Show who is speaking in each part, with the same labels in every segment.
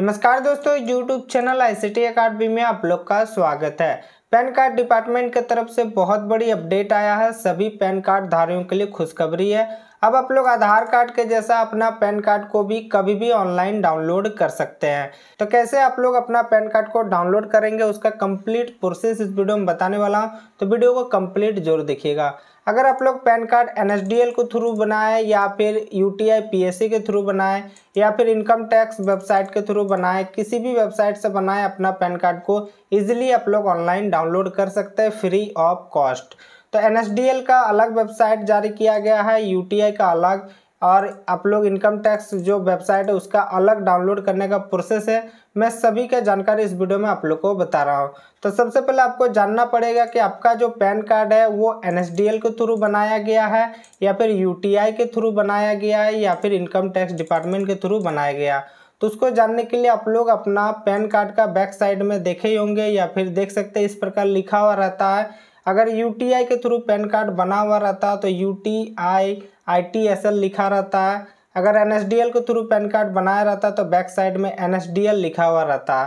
Speaker 1: नमस्कार दोस्तों YouTube channel I C academy में आप लोग का स्वागत है पैन कार्ड डिपार्टमेंट की तरफ से बहुत बड़ी अपडेट आया है सभी पैन कार्ड धारियों के लिए खुशखबरी है अब आप लोग आधार कार्ड के जैसा अपना पैन कार्ड को भी कभी भी ऑनलाइन डाउनलोड कर सकते हैं तो कैसे आप लोग अपना पैन कार्ड को डाउनलोड करेंगे उसका कंप्लीट प्रोसेस इस वीडियो में बताने वाला हूँ तो वीडियो को कंप्लीट जरूर देखिएगा अगर आप लोग पैन कार्ड एन के थ्रू बनाए या फिर यू टी के थ्रू बनाए या फिर इनकम टैक्स वेबसाइट के थ्रू बनाए किसी भी वेबसाइट से बनाए अपना पैन कार्ड को ईजिली आप लोग ऑनलाइन डाउनलोड कर सकते हैं फ्री ऑफ कॉस्ट तो एन का अलग वेबसाइट जारी किया गया है यू का अलग और आप लोग इनकम टैक्स जो वेबसाइट है उसका अलग डाउनलोड करने का प्रोसेस है मैं सभी का जानकारी इस वीडियो में आप लोग को बता रहा हूँ तो सबसे पहले आपको जानना पड़ेगा कि आपका जो पैन कार्ड है वो एन के थ्रू बनाया गया है या फिर यू के थ्रू बनाया गया है या फिर इनकम टैक्स डिपार्टमेंट के थ्रू बनाया गया तो उसको जानने के लिए आप लोग अपना पैन कार्ड का बैक साइड में देखे होंगे या फिर देख सकते इस प्रकार लिखा हुआ रहता है अगर यू के थ्रू पैन कार्ड बना हुआ रहता तो U T I I T S L लिखा रहता है अगर एन के थ्रू पैन कार्ड बनाया रहता है तो बैक साइड में एन लिखा हुआ रहता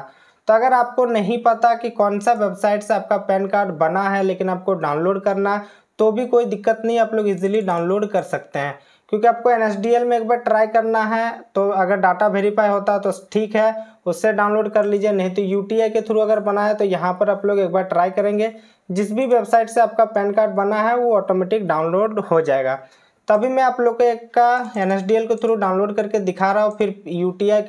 Speaker 1: तो अगर आपको नहीं पता कि कौन सा वेबसाइट से आपका पैन कार्ड बना है लेकिन आपको डाउनलोड करना तो भी कोई दिक्कत नहीं आप लोग इजीली डाउनलोड कर सकते हैं क्योंकि आपको एन में एक बार ट्राई करना है तो अगर डाटा वेरीफाई होता है तो ठीक है उससे डाउनलोड कर लीजिए नहीं तो यू के थ्रू अगर बना है तो यहाँ पर आप लोग एक बार ट्राई करेंगे जिस भी वेबसाइट से आपका पैन कार्ड बना है वो ऑटोमेटिक डाउनलोड हो जाएगा तभी मैं आप लोग को एक का एन के थ्रू डाउनलोड करके दिखा रहा हूँ फिर यू के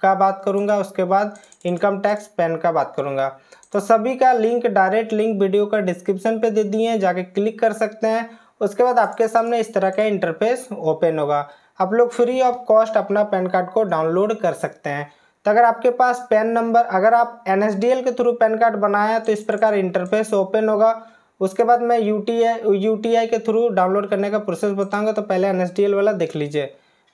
Speaker 1: का बात करूँगा उसके बाद इनकम टैक्स पैन का बात करूँगा तो सभी का लिंक डायरेक्ट लिंक वीडियो का डिस्क्रिप्शन पे दे दिए हैं जाके क्लिक कर सकते हैं उसके बाद आपके सामने इस तरह का इंटरफेस ओपन होगा आप लोग फ्री ऑफ कॉस्ट अपना पैन कार्ड को डाउनलोड कर सकते हैं तो अगर आपके पास पैन नंबर अगर आप एन के थ्रू पैन कार्ड बनाए हैं तो इस प्रकार इंटरफेस ओपन होगा उसके बाद मैं यू टी के थ्रू डाउनलोड करने का प्रोसेस बताऊंगा तो पहले एन वाला देख लीजिए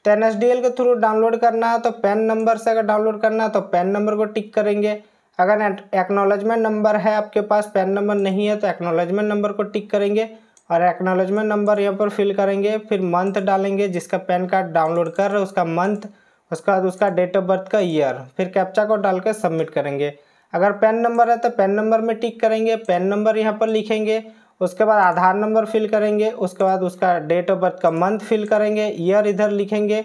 Speaker 1: तो एन के थ्रू डाउनलोड करना है तो पैन नंबर से अगर डाउनलोड करना है तो पैन नंबर को टिक करेंगे अगर एक्नोलॉजमेंट नंबर है आपके पास पैन नंबर नहीं है तो एक्नोलॉजमेंट नंबर को टिक करेंगे और एक्नोलॉजमेंट नंबर यहाँ पर फिल करेंगे फिर मंथ डालेंगे जिसका पैन कार्ड डाउनलोड कर रहे उसका मंथ उसके बाद उसका डेट ऑफ बर्थ का ईयर फिर कैप्चा को डाल के सबमिट करेंगे अगर पैन नंबर है तो पैन नंबर में टिक करेंगे पैन नंबर यहाँ पर लिखेंगे उसके बाद आधार नंबर फिल करेंगे उसके बाद उसका डेट ऑफ बर्थ का मंथ फिल करेंगे ईयर इधर लिखेंगे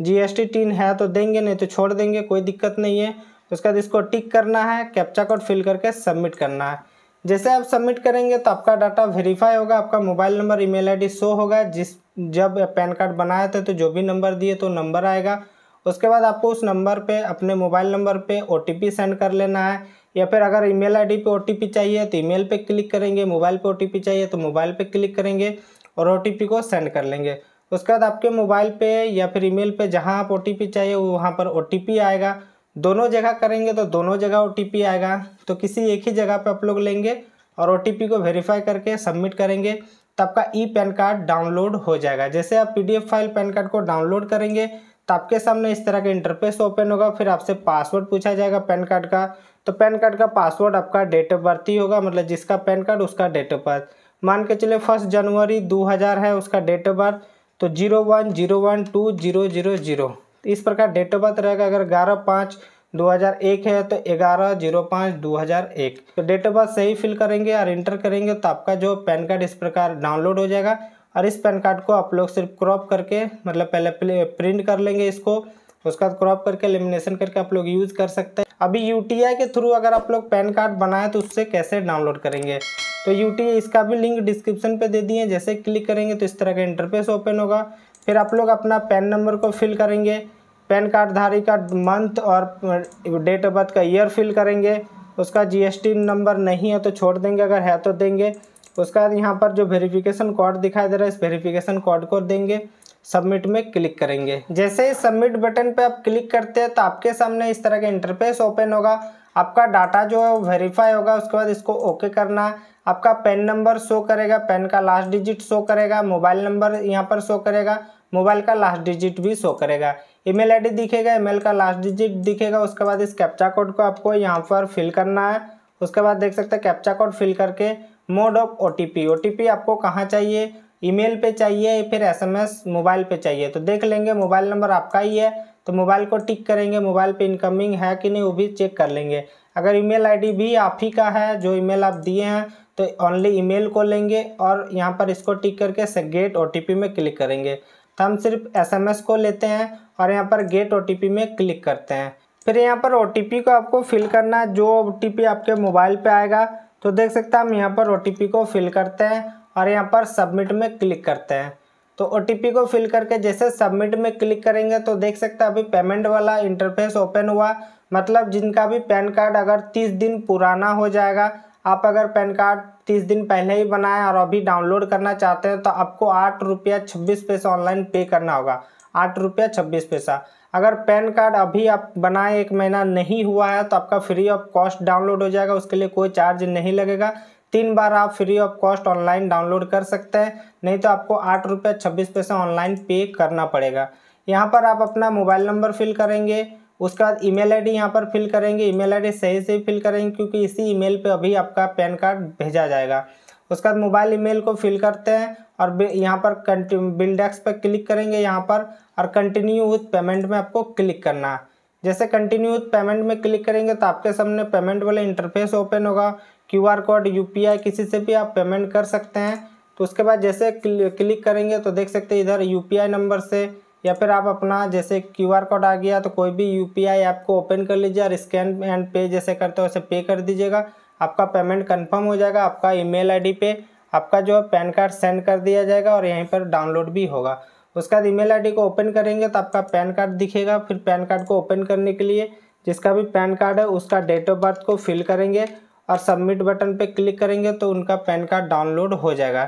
Speaker 1: जीएसटी टीन है तो देंगे नहीं तो छोड़ देंगे कोई दिक्कत नहीं है उसके बाद इसको टिक करना है कैप्चा कोड फिल करके सबमिट करना है जैसे आप सबमिट करेंगे तो आपका डाटा वेरीफाई होगा आपका mobile number email ID show होगा जिस जब पैन कार्ड बनाया था तो जो भी नंबर दिए तो नंबर आएगा उसके बाद आपको उस नंबर पे अपने मोबाइल नंबर पे ओ सेंड कर लेना है या फिर अगर ईमेल आईडी पे ओ चाहिए तो ईमेल पे क्लिक करेंगे मोबाइल पे ओ चाहिए तो मोबाइल पे क्लिक करेंगे और ओ को सेंड कर लेंगे उसके बाद आपके मोबाइल पे या फिर ईमेल पे जहाँ आप ओ चाहिए वहाँ पर ओ आएगा दोनों जगह करेंगे तो दोनों जगह ओ आएगा तो किसी एक ही जगह पर आप लोग लेंगे और ओ को वेरीफाई करके सबमिट करेंगे तो आपका ई पैन कार्ड डाउनलोड हो जाएगा जैसे आप पी फाइल पैन कार्ड को डाउनलोड करेंगे तो आपके सामने इस तरह का इंटरफेस ओपन होगा फिर आपसे पासवर्ड पूछा जाएगा पैन कार्ड का तो पैन कार्ड का पासवर्ड आपका डेट ऑफ बर्थ ही होगा मतलब जिसका पैन कार्ड उसका डेट ऑफ बर्थ मान के चले फर्स्ट जनवरी 2000 है उसका डेट ऑफ बर्थ तो zero one zero one two zero zero zero तो इस प्रकार डेट ऑफ बर्थ रहेगा अगर ग्यारह पाँच 2001 है तो ग्यारह जीरो पाँच दो हज़ार एक तो डेट ऑफ बर्थ सही फिल करेंगे और इंटर करेंगे तो आपका जो पैन कार्ड इस प्रकार डाउनलोड हो जाएगा और इस पैन कार्ड को आप लोग सिर्फ क्रॉप करके मतलब पहले प्रिंट कर लेंगे इसको उसके बाद क्रॉप करके लेमिनेशन करके आप लोग यूज़ कर सकते हैं अभी यू के थ्रू अगर आप लोग पैन कार्ड बनाए तो उससे कैसे डाउनलोड करेंगे तो यू इसका भी लिंक डिस्क्रिप्शन पर दे दिए जैसे क्लिक करेंगे तो इस तरह का इंटरफेस ओपन होगा फिर आप लोग अपना पैन नंबर को फिल करेंगे पैन कार्डधारी का मंथ और डेट ऑफ बर्थ का ईयर फिल करेंगे उसका जीएसटी नंबर नहीं है तो छोड़ देंगे अगर है तो देंगे उसका यहाँ पर जो वेरिफिकेशन कोड दिखाई दे रहा है इस वेरिफिकेशन कोड को देंगे सबमिट में क्लिक करेंगे जैसे ही सबमिट बटन पे आप क्लिक करते हैं तो आपके सामने इस तरह का इंटरफेस ओपन होगा आपका डाटा जो है वो वेरीफाई होगा उसके बाद इसको ओके करना है आपका पेन नंबर शो करेगा पेन का लास्ट डिजिट शो करेगा मोबाइल नंबर यहाँ पर शो करेगा मोबाइल का लास्ट डिजिट भी शो करेगा ईमेल आईडी दिखेगा ईमेल का लास्ट डिजिट दिखेगा उसके बाद इस कैप्चा कोड को आपको यहाँ पर फिल करना है उसके बाद देख सकते हैं कैप्चा कोड फिल करके मोड ऑफ ओ टी आपको कहाँ चाहिए ईमेल पे चाहिए फिर एसएमएस मोबाइल पे चाहिए तो देख लेंगे मोबाइल नंबर आपका ही है तो मोबाइल को टिक करेंगे मोबाइल पे इनकमिंग है कि नहीं वो भी चेक कर लेंगे अगर ईमेल आईडी भी आप ही का है जो ईमेल आप दिए हैं तो ओनली ईमेल को लेंगे और यहाँ पर इसको टिक करके से गेट ओ में क्लिक करेंगे तो हम सिर्फ एस को लेते हैं और यहाँ पर गेट ओ में क्लिक करते हैं फिर यहाँ पर ओ को आपको फिल करना है जो ओ आपके मोबाइल पर आएगा तो देख सकते हैं हम यहाँ पर ओ को फिल करते हैं और यहाँ पर सबमिट में क्लिक करते हैं तो ओ को फिल करके जैसे सबमिट में क्लिक करेंगे तो देख सकते हैं अभी पेमेंट वाला इंटरफेस ओपन हुआ मतलब जिनका भी पैन कार्ड अगर तीस दिन पुराना हो जाएगा आप अगर पैन कार्ड तीस दिन पहले ही बनाए और अभी डाउनलोड करना चाहते हैं तो आपको आठ रुपया छब्बीस पैसा ऑनलाइन पे करना होगा आठ रुपया छब्बीस पैसा अगर पैन कार्ड अभी आप बनाए एक महीना नहीं हुआ है तो आपका फ्री ऑफ कॉस्ट डाउनलोड हो जाएगा उसके लिए कोई चार्ज नहीं लगेगा तीन बार आप free of cost online download कर सकते हैं नहीं तो आपको आठ रुपये छब्बीस पैसे ऑनलाइन पे करना पड़ेगा यहाँ पर आप अपना मोबाइल नंबर फिल करेंगे उसके बाद ईमेल आईडी यहाँ पर फिल करेंगे ईमेल आईडी सही से फिल करेंगे क्योंकि इसी ईमेल पे अभी आपका पैन कार्ड भेजा जाएगा उसके बाद मोबाइल ईमेल को फिल करते हैं और यहाँ पर बिल्डेक्स पर क्लिक करेंगे यहाँ पर और कंटिन्यू विथ पेमेंट में आपको क्लिक करना है जैसे कंटिन्यू विथ पेमेंट में क्लिक करेंगे तो आपके सामने पेमेंट वाले इंटरफेस ओपन होगा Q R code U P I किसी से भी आप पेमेंट कर सकते हैं तो उसके बाद जैसे क्लिक करेंगे तो देख सकते हैं इधर यू पी आई नंबर से या फिर आप अपना जैसे क्यू आर कोड आ गया तो कोई भी यू पी आई ऐप को ओपन कर लीजिए और स्कैन एंड पे जैसे करते हो उसे पे कर दीजिएगा आपका पेमेंट कंफर्म हो जाएगा आपका ईमेल आईडी पे आपका जो पैन कार्ड सेंड कर दिया जाएगा और यहीं पर डाउनलोड भी होगा उसके बाद ईमेल आईडी को ओपन करेंगे तो आपका पैन कार्ड दिखेगा फिर पैन कार्ड को ओपन करने के लिए जिसका भी पैन कार्ड है उसका डेट ऑफ बर्थ को फिल करेंगे और सबमिट बटन पे क्लिक करेंगे तो उनका पैन कार्ड डाउनलोड हो जाएगा